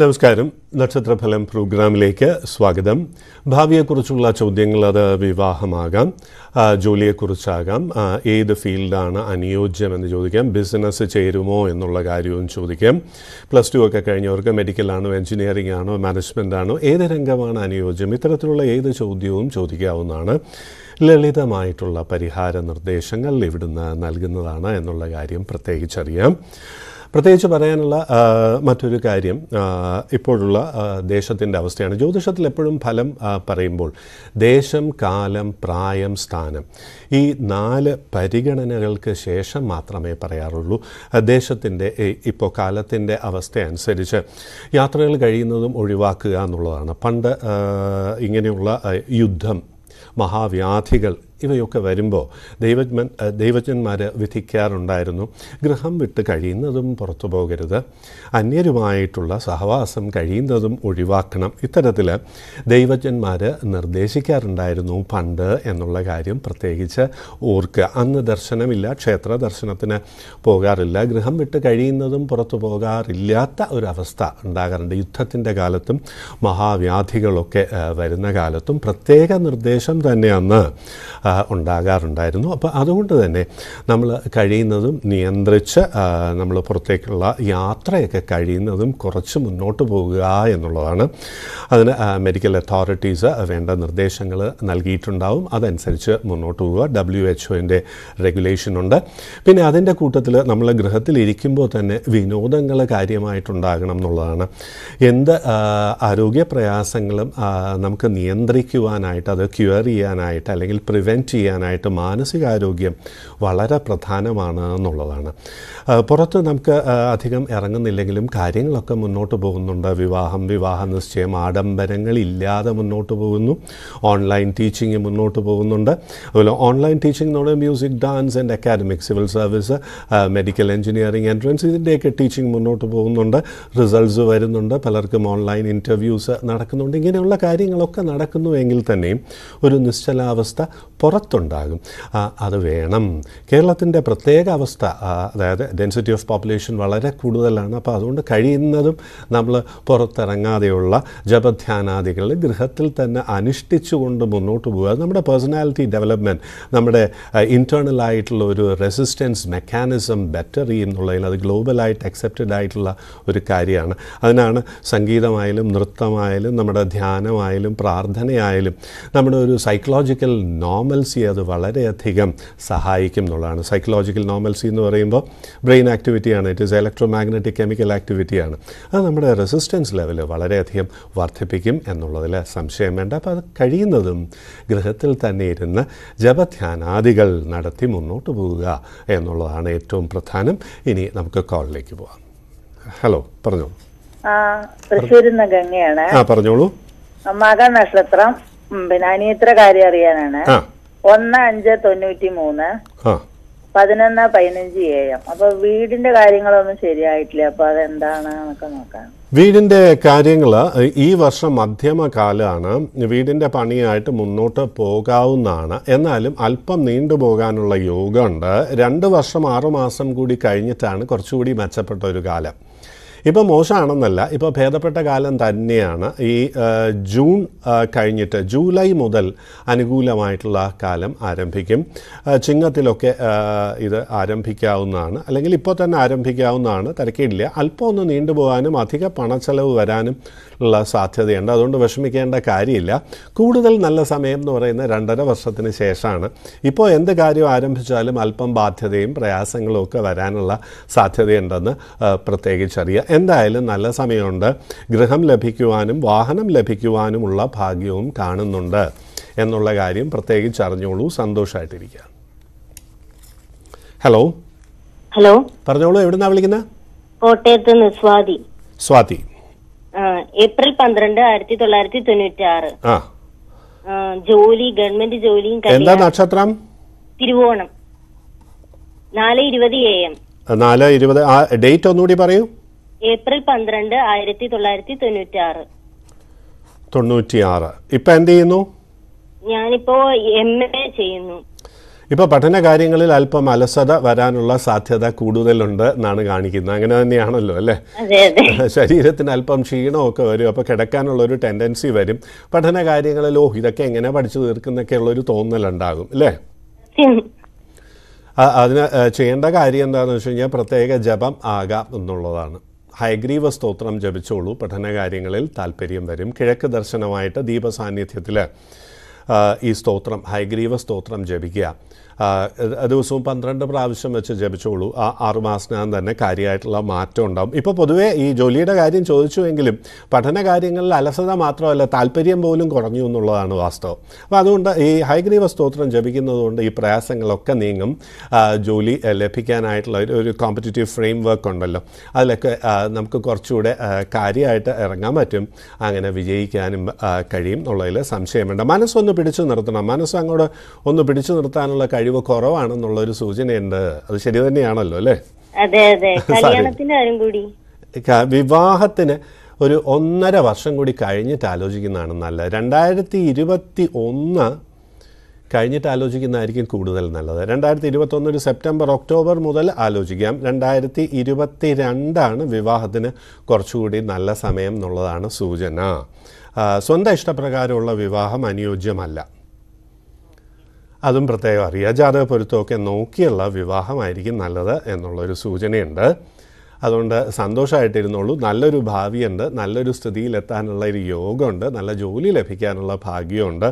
നമസ്കാരം നക്ഷത്രഫലം പ്രോഗ്രാമിലേക്ക് സ്വാഗതം ഭാവിയെക്കുറിച്ചുള്ള ചോദ്യങ്ങൾ അത് വിവാഹമാകാം ജോലിയെക്കുറിച്ചാകാം ഏത് ഫീൽഡാണ് അനുയോജ്യം എന്ന് ചോദിക്കാം ബിസിനസ് ചേരുമോ എന്നുള്ള കാര്യവും ചോദിക്കാം പ്ലസ് ടു ഒക്കെ കഴിഞ്ഞവർക്ക് മെഡിക്കലാണോ എൻജിനീയറിംഗ് ആണോ മാനേജ്മെൻ്റ് ആണോ ഏത് രംഗമാണ് അനുയോജ്യം ഇത്തരത്തിലുള്ള ഏത് ചോദ്യവും ചോദിക്കാവുന്നതാണ് ലളിതമായിട്ടുള്ള പരിഹാര നിർദ്ദേശങ്ങൾ ഇവിടുന്ന് നൽകുന്നതാണ് എന്നുള്ള കാര്യം പ്രത്യേകിച്ചറിയാം പ്രത്യേകിച്ച് പറയാനുള്ള മറ്റൊരു കാര്യം ഇപ്പോഴുള്ള ദേശത്തിൻ്റെ അവസ്ഥയാണ് ജ്യോതിഷത്തിൽ എപ്പോഴും ഫലം പറയുമ്പോൾ ദേശം കാലം പ്രായം സ്ഥാനം ഈ നാല് പരിഗണനകൾക്ക് ശേഷം മാത്രമേ പറയാറുള്ളൂ ദേശത്തിൻ്റെ ഇപ്പോൾ കാലത്തിൻ്റെ അവസ്ഥ അനുസരിച്ച് യാത്രകൾ കഴിയുന്നതും ഒഴിവാക്കുക എന്നുള്ളതാണ് പണ്ട് ഇങ്ങനെയുള്ള യുദ്ധം മഹാവ്യാധികൾ ഇവയൊക്കെ വരുമ്പോൾ ദൈവജ്ഞൻ ദൈവജ്ഞന്മാർ വിധിക്കാറുണ്ടായിരുന്നു ഗൃഹം വിട്ട് കഴിയുന്നതും പുറത്തു പോകരുത് അന്യരുമായിട്ടുള്ള സഹവാസം കഴിയുന്നതും ഒഴിവാക്കണം ഇത്തരത്തിൽ ദൈവജ്ഞന്മാർ നിർദ്ദേശിക്കാറുണ്ടായിരുന്നു പണ്ട് എന്നുള്ള കാര്യം പ്രത്യേകിച്ച് ഓർക്കുക അന്ന് ദർശനമില്ല ക്ഷേത്ര ദർശനത്തിന് പോകാറില്ല ഗൃഹം വിട്ട് കഴിയുന്നതും പുറത്തു പോകാറില്ലാത്ത ഒരവസ്ഥ ഉണ്ടാകാറുണ്ട് യുദ്ധത്തിൻ്റെ കാലത്തും മഹാവ്യാധികളൊക്കെ വരുന്ന കാലത്തും പ്രത്യേക നിർദ്ദേശം തന്നെ അന്ന് ഉണ്ടാകാറുണ്ടായിരുന്നു അപ്പോൾ അതുകൊണ്ട് തന്നെ നമ്മൾ കഴിയുന്നതും നിയന്ത്രിച്ച് നമ്മൾ പുറത്തേക്കുള്ള യാത്രയൊക്കെ കഴിയുന്നതും കുറച്ച് മുന്നോട്ട് പോകുക എന്നുള്ളതാണ് അതിന് മെഡിക്കൽ അതോറിറ്റീസ് വേണ്ട നിർദ്ദേശങ്ങൾ നൽകിയിട്ടുണ്ടാവും അതനുസരിച്ച് മുന്നോട്ട് പോവുക ഡബ്ല്യു എച്ച് ഒൻ്റെ റെഗുലേഷൻ ഉണ്ട് പിന്നെ അതിൻ്റെ കൂട്ടത്തിൽ നമ്മൾ ഗൃഹത്തിലിരിക്കുമ്പോൾ തന്നെ വിനോദങ്ങൾ കാര്യമായിട്ടുണ്ടാകണം എന്നുള്ളതാണ് എന്ത് ആരോഗ്യ പ്രയാസങ്ങളും നമുക്ക് നിയന്ത്രിക്കുവാനായിട്ട് അത് ക്യൂർ ചെയ്യാനായിട്ട് അല്ലെങ്കിൽ പ്രിവെൻ പ്രിവെൻറ്റ് ചെയ്യാനായിട്ട് മാനസികാരോഗ്യം വളരെ പ്രധാനമാണ് എന്നുള്ളതാണ് പുറത്ത് നമുക്ക് അധികം ഇറങ്ങുന്നില്ലെങ്കിലും കാര്യങ്ങളൊക്കെ മുന്നോട്ട് പോകുന്നുണ്ട് വിവാഹം വിവാഹ നിശ്ചയം ആഡംബരങ്ങളില്ലാതെ മുന്നോട്ട് പോകുന്നു ഓൺലൈൻ ടീച്ചിങ് മുന്നോട്ട് പോകുന്നുണ്ട് അതുപോലെ ഓൺലൈൻ ടീച്ചിങ് എന്ന് പറയുന്നത് music dance and academic civil service medical engineering entrance ഇതിൻ്റെയൊക്കെ ടീച്ചിങ് മുന്നോട്ട് പോകുന്നുണ്ട് റിസൾട്ട്സ് വരുന്നുണ്ട് പലർക്കും ഓൺലൈൻ ഇൻ്റർവ്യൂസ് നടക്കുന്നുണ്ട് ഇങ്ങനെയുള്ള കാര്യങ്ങളൊക്കെ നടക്കുന്നു എങ്കിൽ തന്നെയും ഒരു നിശ്ചലാവസ്ഥ പുറത്തുണ്ടാകും അത് വേണം കേരളത്തിൻ്റെ പ്രത്യേക അവസ്ഥ അതായത് ഡെൻസിറ്റി ഓഫ് പോപ്പുലേഷൻ വളരെ കൂടുതലാണ് അപ്പോൾ അതുകൊണ്ട് കഴിയുന്നതും നമ്മൾ പുറത്തിറങ്ങാതെയുള്ള ജപധ്യാനാദികൾ ഗൃഹത്തിൽ തന്നെ അനുഷ്ഠിച്ചുകൊണ്ട് മുന്നോട്ട് പോകുക നമ്മുടെ പേഴ്സണാലിറ്റി ഡെവലപ്മെൻറ്റ് നമ്മുടെ ഇൻറ്റേർണലായിട്ടുള്ള ഒരു റെസിസ്റ്റൻസ് മെക്കാനിസം ബെറ്റർ ചെയ്യുന്നുള്ളതിൽ അത് ഗ്ലോബലായിട്ട് അക്സെപ്റ്റഡ് ആയിട്ടുള്ള ഒരു കാര്യമാണ് അതിനാണ് സംഗീതമായാലും നൃത്തമായാലും നമ്മുടെ ധ്യാനമായാലും പ്രാർത്ഥനയായാലും നമ്മുടെ ഒരു സൈക്കോളജിക്കൽ നോർമൽ നോർമൽസി അത് വളരെയധികം സഹായിക്കും എന്നുള്ളതാണ് സൈക്കോളജിക്കൽ നോർമൽസി എന്ന് പറയുമ്പോൾ ബ്രെയിൻ ആക്ടിവിറ്റിയാണ് it is electromagnetic chemical ആക്ടിവിറ്റിയാണ് അത് നമ്മുടെ റെസിസ്റ്റൻസ് ലെവൽ വളരെയധികം വർദ്ധിപ്പിക്കും എന്നുള്ളതിൽ സംശയം വേണ്ട അപ്പോൾ അത് കഴിയുന്നതും ഗൃഹത്തിൽ തന്നെ ഇരുന്ന് ജപധ്യാനാദികൾ നടത്തി മുന്നോട്ട് പോവുക എന്നുള്ളതാണ് ഏറ്റവും പ്രധാനം ഇനി നമുക്ക് കോളിലേക്ക് പോവാം ഹലോ പറഞ്ഞോ ഗംഗയാണ് ആ പറഞ്ഞോളൂ മക നക്ഷത്രം പിന്നെ അനിയത്ര കാര്യം അറിയാനാണ് ഒന്ന് അഞ്ച് തൊണ്ണൂറ്റി മൂന്ന് പതിനൊന്ന് പതിനഞ്ച് എ എം അപ്പൊ വീടിന്റെ കാര്യങ്ങളൊന്നും ശരിയായിട്ടില്ല അപ്പൊ അതെന്താണ് എന്നൊക്കെ നോക്കാം വീടിന്റെ കാര്യങ്ങൾ ഈ വർഷം മധ്യമ കാലമാണ് വീടിന്റെ പണിയായിട്ട് മുന്നോട്ട് പോകാവുന്നതാണ് എന്നാലും അല്പം നീണ്ടു പോകാനുള്ള യോഗമുണ്ട് രണ്ട് വർഷം ആറുമാസം കൂടി കഴിഞ്ഞിട്ടാണ് കുറച്ചുകൂടി മെച്ചപ്പെട്ട ഒരു കാലം ഇപ്പോൾ മോശമാണെന്നല്ല ഇപ്പോൾ ഭേദപ്പെട്ട കാലം തന്നെയാണ് ഈ ജൂൺ കഴിഞ്ഞിട്ട് ജൂലൈ മുതൽ അനുകൂലമായിട്ടുള്ള കാലം ആരംഭിക്കും ചിങ്ങത്തിലൊക്കെ ഇത് ആരംഭിക്കാവുന്നതാണ് അല്ലെങ്കിൽ ഇപ്പോൾ തന്നെ ആരംഭിക്കാവുന്നതാണ് തിരക്കേടില്ല അല്പം ഒന്ന് നീണ്ടുപോകാനും അധിക പണച്ചെലവ് വരാനും ഉള്ള സാധ്യതയുണ്ട് അതുകൊണ്ട് വിഷമിക്കേണ്ട കാര്യമില്ല കൂടുതൽ നല്ല സമയം എന്ന് പറയുന്നത് രണ്ടര വർഷത്തിന് ശേഷമാണ് ഇപ്പോൾ എന്ത് കാര്യം ആരംഭിച്ചാലും അല്പം ബാധ്യതയും പ്രയാസങ്ങളും ഒക്കെ വരാനുള്ള സാധ്യതയുണ്ടെന്ന് പ്രത്യേകിച്ചറിയുക എന്തായാലും നല്ല സമയമുണ്ട് ഗൃഹം ലഭിക്കുവാനും വാഹനം ലഭിക്കുവാനുമുള്ള ഭാഗ്യവും കാണുന്നുണ്ട് എന്നുള്ള കാര്യം പ്രത്യേകിച്ച് അറിഞ്ഞോളൂ സന്തോഷമായിട്ടിരിക്കുക ഹലോ ഹലോ പറഞ്ഞോളൂ എവിടുന്നാ വിളിക്കുന്നത് കോട്ടയത്ത് നിന്ന് സ്വാതി സ്വാതി ഏപ്രിൽ പന്ത്രണ്ട് ആയിരത്തി തൊള്ളായിരത്തി തൊണ്ണൂറ്റി ആറ് ജോലി ഗവൺമെന്റ് ജോലിയും എന്താ നക്ഷത്രം തിരുവോണം നാല് ഇരുപത് എ എം നാല് ഇരുപത് ഡേറ്റ് ഒന്നുകൂടി പറയൂ ഏപ്രിൽ പന്ത്രണ്ട് ആയിരത്തി തൊള്ളായിരത്തി തൊണ്ണൂറ്റി ആറ് തൊണ്ണൂറ്റിയാറ് ഇപ്പൊ എന്ത് ചെയ്യുന്നു ഞാനിപ്പോ എം എ ചെയ്യുന്നു ഇപ്പൊ പഠന കാര്യങ്ങളിൽ അല്പം അലസത വരാനുള്ള സാധ്യത കൂടുതലുണ്ട് എന്നാണ് കാണിക്കുന്നത് അങ്ങനെ തന്നെയാണല്ലോ അല്ലേ ശരീരത്തിന് അല്പം ക്ഷീണമൊക്കെ വരും അപ്പൊ കിടക്കാനുള്ള ഒരു ടെൻഡൻസി വരും പഠന കാര്യങ്ങളിൽ ഓ ഇതൊക്കെ എങ്ങനെ പഠിച്ചു ഉള്ള ഒരു തോന്നലുണ്ടാകും അല്ലേ അതിന് ചെയ്യേണ്ട കാര്യം എന്താണെന്ന് വെച്ച് കഴിഞ്ഞാൽ പ്രത്യേക ജപം ആകാം എന്നുള്ളതാണ് ഹയഗ്രീവ സ്തോത്രം ജപിച്ചോളൂ പഠനകാര്യങ്ങളിൽ താല്പര്യം വരും കിഴക്ക് ദർശനമായിട്ട് ദീപസാന്നിധ്യത്തിൽ ഈ സ്തോത്രം ഹയഗ്രീവ സ്തോത്രം ജപിക്കുക ദിവസവും പന്ത്രണ്ട് പ്രാവശ്യം വെച്ച് ജപിച്ചോളൂ ആ ആറുമാസത്തിനകം തന്നെ കാര്യമായിട്ടുള്ള മാറ്റം ഉണ്ടാവും ഇപ്പോൾ പൊതുവേ ഈ ജോലിയുടെ കാര്യം ചോദിച്ചുവെങ്കിലും പഠന കാര്യങ്ങളിൽ അലസത മാത്രമല്ല താല്പര്യം പോലും കുറഞ്ഞു എന്നുള്ളതാണ് വാസ്തവം അപ്പോൾ അതുകൊണ്ട് ഈ ഹൈഗ്രീവ സ്തോത്രം ജപിക്കുന്നതുകൊണ്ട് ഈ പ്രയാസങ്ങളൊക്കെ നീങ്ങും ജോലി ലഭിക്കാനായിട്ടുള്ള ഒരു ഒരു കോമ്പറ്റേറ്റീവ് ഫ്രെയിം വർക്ക് ഉണ്ടല്ലോ അതിലൊക്കെ നമുക്ക് കുറച്ചുകൂടെ കാര്യമായിട്ട് ഇറങ്ങാൻ പറ്റും അങ്ങനെ വിജയിക്കാനും കഴിയും എന്നുള്ളതിൽ സംശയം വേണ്ട മനസ്സൊന്ന് പിടിച്ചു നിർത്തണം മനസ്സ് അങ്ങോട്ട് ഒന്ന് പിടിച്ചു നിർത്താനുള്ള കഴിവ് കഴിവ് കുറവാണെന്നുള്ള ഒരു സൂചനയുണ്ട് അത് ശരി തന്നെയാണല്ലോ അല്ലേ അതെ അതെ കൂടി വിവാഹത്തിന് ഒരു ഒന്നര വർഷം കൂടി കഴിഞ്ഞിട്ട് ആലോചിക്കുന്നതാണ് നല്ലത് രണ്ടായിരത്തി ഇരുപത്തി ഒന്ന് കഴിഞ്ഞിട്ട് ആലോചിക്കുന്നതായിരിക്കും കൂടുതൽ നല്ലത് രണ്ടായിരത്തി ഇരുപത്തൊന്ന് ഒരു സെപ്റ്റംബർ ഒക്ടോബർ മുതൽ ആലോചിക്കാം രണ്ടായിരത്തി ഇരുപത്തി രണ്ടാണ് വിവാഹത്തിന് കുറച്ചുകൂടി നല്ല സമയം എന്നുള്ളതാണ് സൂചന സ്വന്തം ഇഷ്ടപ്രകാരമുള്ള വിവാഹം അനുയോജ്യമല്ല അതും പ്രത്യേകം അറിയാം ജാതക പൊരുത്തമൊക്കെ നോക്കിയുള്ള വിവാഹമായിരിക്കും നല്ലത് എന്നുള്ളൊരു സൂചനയുണ്ട് അതുകൊണ്ട് സന്തോഷമായിട്ടിരുന്നുള്ളൂ നല്ലൊരു ഭാവിയുണ്ട് നല്ലൊരു സ്ഥിതിയിലെത്താനുള്ള ഒരു യോഗമുണ്ട് നല്ല ജോലി ലഭിക്കാനുള്ള ഭാഗ്യമുണ്ട്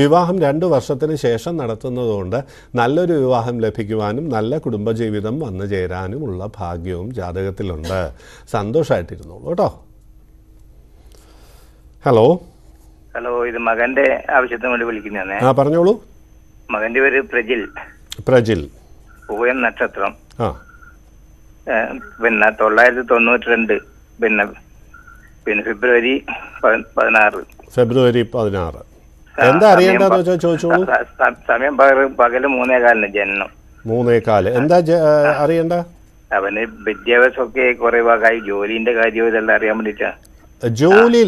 വിവാഹം രണ്ട് വർഷത്തിന് ശേഷം നടത്തുന്നതുകൊണ്ട് നല്ലൊരു വിവാഹം ലഭിക്കുവാനും നല്ല കുടുംബജീവിതം വന്നു ചേരാനുമുള്ള ഭാഗ്യവും ജാതകത്തിലുണ്ട് സന്തോഷമായിട്ടിരുന്നുള്ളൂ കേട്ടോ ഹലോ ഹലോ ഇത് മകന്റെ ആവശ്യത്തിന് വേണ്ടി വിളിക്കുന്നതാണ് ആ പറഞ്ഞോളൂ മകന്റെ പേര് പ്രജിൽ പ്രജിൽ പൂയം നക്ഷത്രം പിന്നെ തൊള്ളായിരത്തി തൊണ്ണൂറ്റി രണ്ട് പിന്നെ പിന്നെ ഫെബ്രുവരി പതിനാറ് ഫെബ്രുവരി പതിനാറ് എന്താ അറിയേണ്ടതെന്ന് സമയം പകല് മൂന്നേ കാലിന് ജനനം മൂന്നേകാല് എന്താ അറിയണ്ട അവന് വിദ്യാഭ്യാസമൊക്കെ കുറേ ഭാഗമായി ജോലിന്റെ കാര്യം ഇതെല്ലാം അറിയാൻ വേണ്ടിട്ടാ ജോലി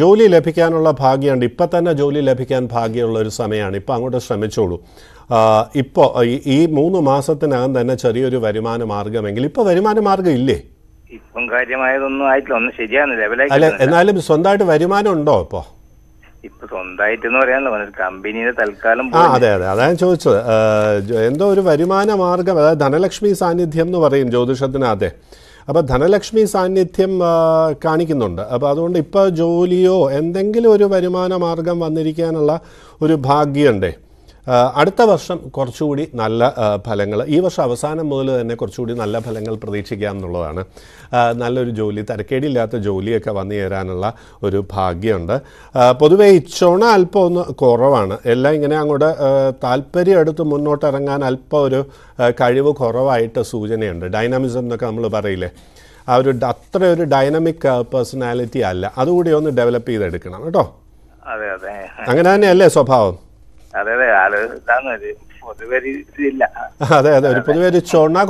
ജോലി ലഭിക്കാനുള്ള ഭാഗ്യമുണ്ട് ഇപ്പം തന്നെ ജോലി ലഭിക്കാൻ ഭാഗ്യമുള്ള ഒരു സമയമാണ് ഇപ്പം അങ്ങോട്ട് ശ്രമിച്ചോളൂ ഇപ്പോൾ ഈ മൂന്ന് മാസത്തിനകം തന്നെ ചെറിയൊരു വരുമാന മാർഗമെങ്കിൽ ഇപ്പം വരുമാന മാർഗം ഇല്ലേ ഇപ്പം കാര്യമായതൊന്നും ആയിട്ടില്ല ഒന്നും ശരിയാണ് ലെവലായി അല്ല എന്നാലും സ്വന്തമായിട്ട് വരുമാനം ഉണ്ടോ ഇപ്പോൾ ഇപ്പൊ സ്വന്തമായിട്ട് എന്ന് പറയാനുള്ള കമ്പനിയുടെ തൽക്കാലം ആ അതെ അതെ അതാണ് ചോദിച്ചത് എന്തോ ഒരു വരുമാന മാർഗം അതായത് ധനലക്ഷ്മി സാന്നിധ്യം എന്ന് പറയും ജ്യോതിഷത്തിന് അതെ അപ്പോൾ ധനലക്ഷ്മി സാന്നിധ്യം കാണിക്കുന്നുണ്ട് അപ്പോൾ അതുകൊണ്ട് ഇപ്പോൾ ജോലിയോ എന്തെങ്കിലും ഒരു വരുമാന മാർഗം വന്നിരിക്കാനുള്ള ഒരു ഭാഗ്യമുണ്ടേ അടുത്ത വർഷം കുറച്ചുകൂടി നല്ല ഫലങ്ങൾ ഈ വർഷം അവസാനം മുതൽ തന്നെ കുറച്ചുകൂടി നല്ല ഫലങ്ങൾ പ്രതീക്ഷിക്കാം എന്നുള്ളതാണ് നല്ലൊരു ജോലി തരക്കേടില്ലാത്ത ജോലിയൊക്കെ വന്നു ചേരാനുള്ള ഒരു ഭാഗ്യമുണ്ട് പൊതുവേ ഇച്ചോണ അല്പം ഒന്ന് കുറവാണ് എല്ലാം ഇങ്ങനെ അങ്ങോട്ട് താല്പര്യം എടുത്ത് മുന്നോട്ടിറങ്ങാൻ അല്പം ഒരു കഴിവ് കുറവായിട്ട് സൂചനയുണ്ട് ഡൈനാമിസം എന്നൊക്കെ നമ്മൾ പറയില്ലേ ആ ഒരു അത്ര ഒരു ഡൈനാമിക് പേഴ്സണാലിറ്റി അല്ല അതുകൂടി ഒന്ന് ഡെവലപ്പ് ചെയ്തെടുക്കണം കേട്ടോ അങ്ങനെ തന്നെയല്ലേ സ്വഭാവം അതെ അതെ ഒരു പൊതുവെ ഇതില്ല അതെ അതെ ഒരു പൊതുവെ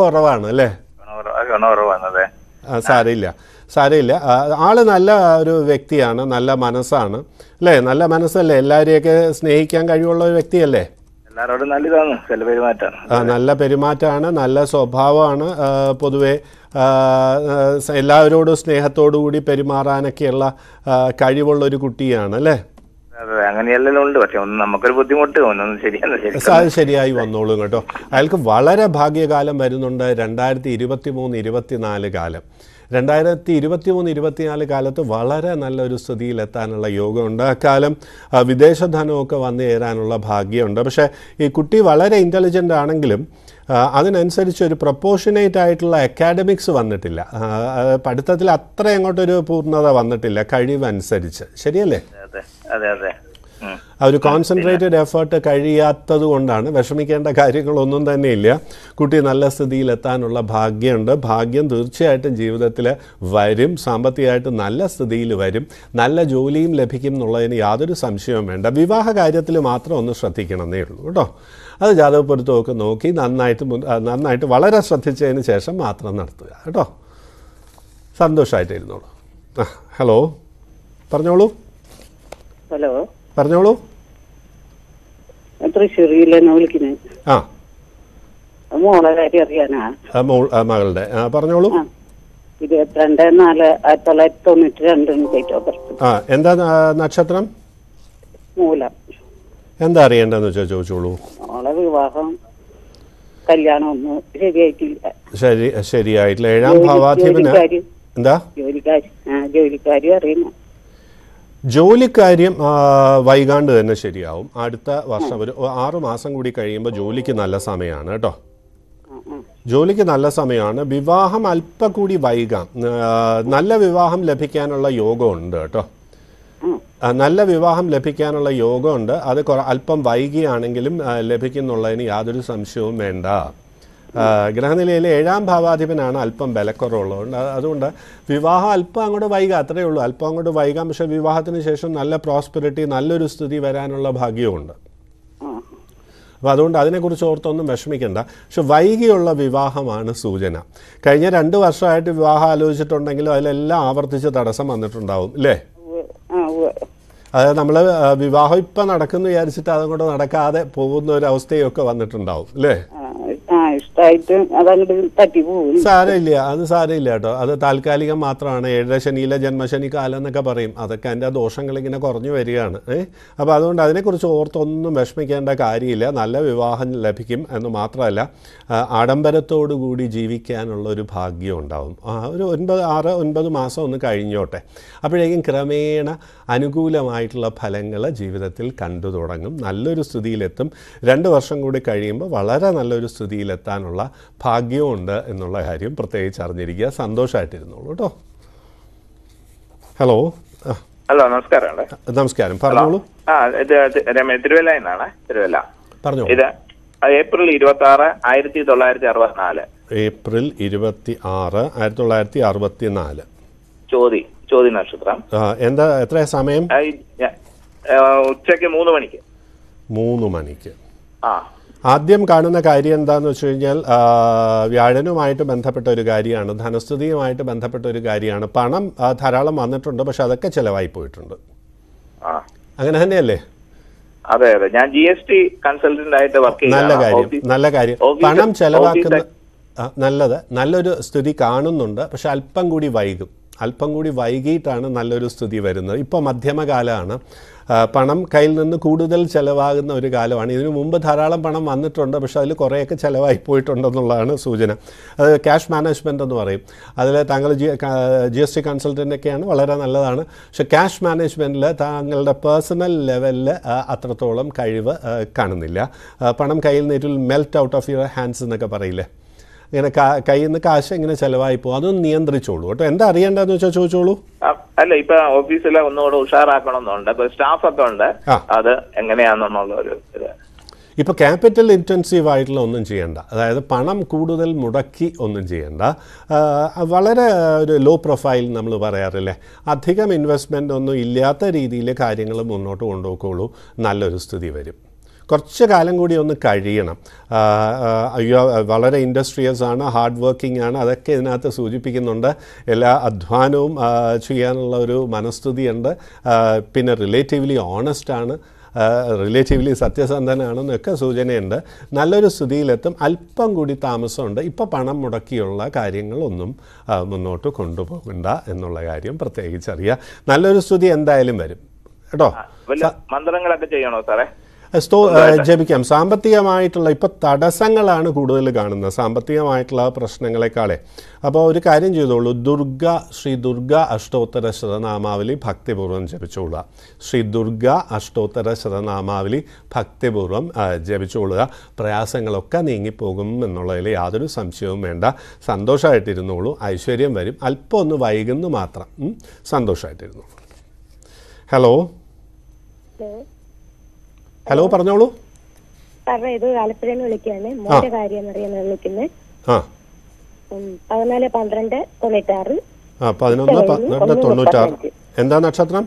കുറവാണ് അല്ലേ ചുണ കുറവാണ് സാരയില്ല സാരയില്ല ആള് നല്ല ഒരു വ്യക്തിയാണ് നല്ല മനസ്സാണ് അല്ലേ നല്ല മനസ്സല്ലേ എല്ലാരെയൊക്കെ സ്നേഹിക്കാൻ കഴിവുള്ള ഒരു വ്യക്തിയല്ലേ എല്ലാവരോടും നല്ല പെരുമാറ്റമാണ് നല്ല നല്ല സ്വഭാവമാണ് പൊതുവേ എല്ലാവരോടും സ്നേഹത്തോടു കൂടി പെരുമാറാനൊക്കെയുള്ള കഴിവുള്ള ഒരു കുട്ടിയാണ് അല്ലേ അതെ ഉണ്ട് ഒന്ന് നമുക്കൊരു ബുദ്ധിമുട്ട് തോന്നുന്നു ശരിയായി വന്നോളൂ കേട്ടോ അയാൾക്ക് വളരെ ഭാഗ്യകാലം വരുന്നുണ്ട് രണ്ടായിരത്തി ഇരുപത്തി മൂന്ന് ഇരുപത്തിനാല് കാലം രണ്ടായിരത്തി ഇരുപത്തി മൂന്ന് ഇരുപത്തിനാല് കാലത്ത് വളരെ നല്ലൊരു സ്ഥിതിയിലെത്താനുള്ള യോഗമുണ്ട് അക്കാലം വിദേശ വന്നു ചേരാനുള്ള ഭാഗ്യമുണ്ട് പക്ഷേ ഈ കുട്ടി വളരെ ഇൻ്റലിജൻ്റ് ആണെങ്കിലും അതിനനുസരിച്ച് ഒരു പ്രപ്പോഷനേറ്റ് ആയിട്ടുള്ള അക്കാഡമിക്സ് വന്നിട്ടില്ല പഠിത്തത്തിൽ അത്ര അങ്ങോട്ടൊരു പൂർണ്ണത വന്നിട്ടില്ല കഴിവനുസരിച്ച് ശരിയല്ലേ അതെ അതെ ആ ഒരു കോൺസെൻട്രേറ്റഡ് എഫേർട്ട് കഴിയാത്തത് കൊണ്ടാണ് വിഷമിക്കേണ്ട കാര്യങ്ങളൊന്നും ഇല്ല കുട്ടി നല്ല സ്ഥിതിയിൽ എത്താനുള്ള ഭാഗ്യമുണ്ട് ഭാഗ്യം തീർച്ചയായിട്ടും ജീവിതത്തിൽ വരും സാമ്പത്തികമായിട്ട് നല്ല സ്ഥിതിയിൽ വരും നല്ല ജോലിയും ലഭിക്കും എന്നുള്ളതിന് യാതൊരു സംശയവും വേണ്ട വിവാഹ കാര്യത്തിൽ മാത്രം ഒന്ന് ശ്രദ്ധിക്കണമെന്നേ ഉള്ളൂ കേട്ടോ അത് ജാതകപ്പുരത്തുമൊക്കെ നോക്കി നന്നായിട്ട് നന്നായിട്ട് വളരെ ശ്രദ്ധിച്ചതിന് ശേഷം മാത്രം നടത്തുക കേട്ടോ സന്തോഷമായിട്ടിരുന്നോളൂ ആ ഹലോ പറഞ്ഞോളൂ ഹലോ പറഞ്ഞോളൂ ആ ആ മകളുടെ ആ പറഞ്ഞോളൂ ഇരുപത്തിരണ്ട് നാല് ആയിരത്തി തൊള്ളായിരത്തി തൊണ്ണൂറ്റി രണ്ടിന് ആ എന്താ നക്ഷത്രം മൂലം എന്താ അറിയണ്ടെന്ന് വെച്ചാൽ ചോദിച്ചോളൂ വിവാഹം കല്യാണം ശരിയായിട്ടില്ല ശരി ശരിയായിട്ടില്ല ഏഴാം ഭാവാധിപന എന്താ ജോലിക്കാരി ആ ജോലിക്കാരി അറിയുന്നു ജോലിക്കാര്യം വൈകാണ്ട് തന്നെ ശരിയാവും അടുത്ത വർഷം ഒരു ആറു മാസം കൂടി കഴിയുമ്പോൾ ജോലിക്ക് നല്ല സമയമാണ് കേട്ടോ ജോലിക്ക് നല്ല സമയമാണ് വിവാഹം അല്പ കൂടി വൈകാം നല്ല വിവാഹം ലഭിക്കാനുള്ള യോഗമുണ്ട് കേട്ടോ നല്ല വിവാഹം ലഭിക്കാനുള്ള യോഗമുണ്ട് അത് അല്പം വൈകിയാണെങ്കിലും ലഭിക്കുന്നുള്ളതിന് യാതൊരു സംശയവും വേണ്ട ഗ്രഹനിലയിലെ ഏഴാം ഭാവാധിപനാണ് അല്പം ബലക്കുറവുള്ളതുകൊണ്ട് അതുകൊണ്ട് വിവാഹം അല്പം അങ്ങോട്ട് വൈകുക അത്രയേ ഉള്ളൂ അല്പം അങ്ങോട്ട് വൈകാം പക്ഷെ വിവാഹത്തിന് ശേഷം നല്ല പ്രോസ്പെരിറ്റി നല്ലൊരു സ്ഥിതി വരാനുള്ള ഭാഗ്യമുണ്ട് അപ്പോൾ അതുകൊണ്ട് അതിനെക്കുറിച്ച് ഓർത്തൊന്നും വിഷമിക്കേണ്ട പക്ഷെ വൈകിയുള്ള വിവാഹമാണ് സൂചന കഴിഞ്ഞ രണ്ട് വർഷമായിട്ട് വിവാഹം ആലോചിച്ചിട്ടുണ്ടെങ്കിലും അതിലെല്ലാം ആവർത്തിച്ച് തടസ്സം വന്നിട്ടുണ്ടാവും അല്ലേ അതായത് നമ്മൾ വിവാഹം ഇപ്പം നടക്കുന്നു വിചാരിച്ചിട്ട് അതുകൊണ്ട് നടക്കാതെ പോകുന്ന ഒരു അവസ്ഥയൊക്കെ വന്നിട്ടുണ്ടാവും അല്ലേ പോകും സാരമില്ല അത് സാരമില്ല കേട്ടോ അത് താൽക്കാലികം മാത്രമാണ് ഏഴര ശനിയിലെ ജന്മശനി കാലം എന്നൊക്കെ പറയും അതൊക്കെ അതിൻ്റെ ദോഷങ്ങൾ ഇങ്ങനെ കുറഞ്ഞു വരികയാണ് ഏഹ് അപ്പോൾ അതുകൊണ്ട് അതിനെക്കുറിച്ച് ഓർത്തൊന്നും വിഷമിക്കേണ്ട കാര്യമില്ല നല്ല വിവാഹം ലഭിക്കും എന്ന് മാത്രമല്ല ആഡംബരത്തോടു കൂടി ജീവിക്കാനുള്ള ഒരു ഭാഗ്യം ഉണ്ടാവും ഒരു ഒൻപത് ആറ് ഒൻപത് മാസം ഒന്ന് കഴിഞ്ഞോട്ടെ അപ്പോഴേക്കും ക്രമേണ അനുകൂലമായിട്ടുള്ള ഫലങ്ങൾ ജീവിതത്തിൽ കണ്ടു തുടങ്ങും നല്ലൊരു സ്ഥിതിയിലെത്തും രണ്ട് വർഷം കൂടി കഴിയുമ്പോൾ വളരെ നല്ലൊരു സ്ഥിതിയിലെത്താനുള്ള ചെയ്യാനുള്ള ഭാഗ്യമുണ്ട് എന്നുള്ള കാര്യം പ്രത്യേകിച്ച് അറിഞ്ഞിരിക്കുക സന്തോഷമായിട്ടിരുന്നുള്ളൂ കേട്ടോ ഹലോ ഹലോ നമസ്കാരം നമസ്കാരം പറഞ്ഞോളൂ തിരുവല്ല എന്നാണ് തിരുവല്ല പറഞ്ഞു ഇത് ഏപ്രിൽ ഇരുപത്തി ആറ് ആയിരത്തി തൊള്ളായിരത്തി അറുപത്തിനാല് ഏപ്രിൽ ഇരുപത്തി ആറ് ആയിരത്തി തൊള്ളായിരത്തി അറുപത്തി നാല് ചോതി ചോതി നക്ഷത്രം എന്താ എത്ര സമയം ഉച്ചക്ക് മൂന്ന് മണിക്ക് മൂന്ന് മണിക്ക് ആ ആദ്യം കാണുന്ന കാര്യം എന്താന്ന് വെച്ച് കഴിഞ്ഞാൽ വ്യാഴനുമായിട്ട് ബന്ധപ്പെട്ട ഒരു കാര്യമാണ് ധനസ്ഥിതിയുമായിട്ട് ബന്ധപ്പെട്ട ഒരു കാര്യമാണ് പണം ധാരാളം വന്നിട്ടുണ്ട് പക്ഷെ അതൊക്കെ ചെലവായി പോയിട്ടുണ്ട് അങ്ങനെ തന്നെയല്ലേ അതെ അതെ ഞാൻ ജി എസ് ടി കൺസൾട്ടന്റ് ആയിട്ട് വർക്ക് നല്ല കാര്യം നല്ല കാര്യം പണം ചെലവാക്കുന്ന നല്ലത് നല്ലൊരു സ്ഥിതി കാണുന്നുണ്ട് പക്ഷെ അല്പം കൂടി വൈകും അല്പം കൂടി വൈകിയിട്ടാണ് നല്ലൊരു സ്ഥിതി വരുന്നത് ഇപ്പോൾ മധ്യമകാലമാണ് പണം കയ്യിൽ നിന്ന് കൂടുതൽ ചിലവാകുന്ന ഒരു കാലമാണ് ഇതിനു മുമ്പ് ധാരാളം പണം വന്നിട്ടുണ്ട് പക്ഷേ അതിൽ കുറേയൊക്കെ ചിലവായി പോയിട്ടുണ്ടെന്നുള്ളതാണ് സൂചന അത് ക്യാഷ് മാനേജ്മെൻ്റ് എന്ന് പറയും അതിൽ താങ്കൾ ജി ജി എസ് ടി കൺസൾട്ടൻ്റൊക്കെയാണ് വളരെ നല്ലതാണ് പക്ഷേ ക്യാഷ് മാനേജ്മെൻറ്റിൽ താങ്കളുടെ പേഴ്സണൽ ലെവലിൽ അത്രത്തോളം കഴിവ് കാണുന്നില്ല പണം കയ്യിൽ നിന്ന് it will melt out of your hands എന്നൊക്കെ പറയില്ലേ ഇങ്ങനെ കയ്യിൽ നിന്ന് കാശ് എങ്ങനെ ചെലവായി പോകും അതൊന്ന് നിയന്ത്രിച്ചോളൂ കേട്ടോ എന്താ അറിയേണ്ടതെന്ന് വെച്ചാൽ ചോദിച്ചോളൂ അല്ല ഇപ്പൊ ഓഫീസിലെ ഒന്നുകൂടെ ഉഷാറാക്കണമെന്നുണ്ട് ഇപ്പൊ സ്റ്റാഫ് ഒക്കെ ഉണ്ട് അത് എങ്ങനെയാണെന്നുള്ള ഒരു ഇപ്പൊ ക്യാപിറ്റൽ ഇൻറ്റൻസീവ് ആയിട്ടുള്ള ഒന്നും ചെയ്യണ്ട അതായത് പണം കൂടുതൽ മുടക്കി ഒന്നും ചെയ്യണ്ട വളരെ ഒരു ലോ പ്രൊഫൈൽ നമ്മൾ പറയാറില്ലേ അധികം ഇൻവെസ്റ്റ്മെൻ്റ് ഒന്നും ഇല്ലാത്ത രീതിയിൽ കാര്യങ്ങൾ മുന്നോട്ട് കൊണ്ടുപോയിക്കോളൂ നല്ലൊരു സ്ഥിതി വരും കുറച്ച് കാലം കൂടി ഒന്ന് കഴിയണം അയ്യോ വളരെ ഇൻഡസ്ട്രിയസ് ആണ് ഹാർഡ് വർക്കിംഗ് ആണ് അതൊക്കെ ഇതിനകത്ത് സൂചിപ്പിക്കുന്നുണ്ട് എല്ലാ അധ്വാനവും ചെയ്യാനുള്ള ഒരു മനസ്തുതിയുണ്ട് പിന്നെ റിലേറ്റീവ്ലി ഓണസ്റ്റ് ആണ് റിലേറ്റീവ്ലി സത്യസന്ധനാണെന്നൊക്കെ സൂചനയുണ്ട് നല്ലൊരു സ്ഥിതിയിലെത്തും അല്പം കൂടി താമസമുണ്ട് ഇപ്പോൾ പണം മുടക്കിയുള്ള കാര്യങ്ങളൊന്നും മുന്നോട്ട് കൊണ്ടുപോകണ്ട എന്നുള്ള കാര്യം പ്രത്യേകിച്ചറിയാം നല്ലൊരു സ്ഥിതി എന്തായാലും വരും കേട്ടോ മന്ത്രങ്ങളൊക്കെ ചെയ്യണോ സാറേ സ്റ്റോ ജപിക്കാം സാമ്പത്തികമായിട്ടുള്ള ഇപ്പോൾ തടസ്സങ്ങളാണ് കൂടുതൽ കാണുന്നത് സാമ്പത്തികമായിട്ടുള്ള പ്രശ്നങ്ങളെക്കാളെ അപ്പോൾ ഒരു കാര്യം ചെയ്തോളൂ ദുർഗ ശ്രീ ദുർഗ അഷ്ടോത്തര ശതനാമാവലി ഭക്തിപൂർവ്വം ജപിച്ചുകൊള്ളുക ശ്രീ ദുർഗ അഷ്ടോത്തര ശതനാമാവലി ഭക്തിപൂർവ്വം ജപിച്ചുകൊള്ളുക പ്രയാസങ്ങളൊക്കെ നീങ്ങിപ്പോകും എന്നുള്ളതിൽ യാതൊരു സംശയവും വേണ്ട സന്തോഷമായിട്ടിരുന്നോളൂ ഐശ്വര്യം വരും അല്പം ഒന്ന് വൈകുന്നു മാത്രം സന്തോഷമായിട്ടിരുന്നു ഹലോ ഹലോ പറഞ്ഞോളൂ ഇത് ആലപ്പുഴയിൽ തൊണ്ണൂറ്റാറ് ആ എന്താ നക്ഷത്രം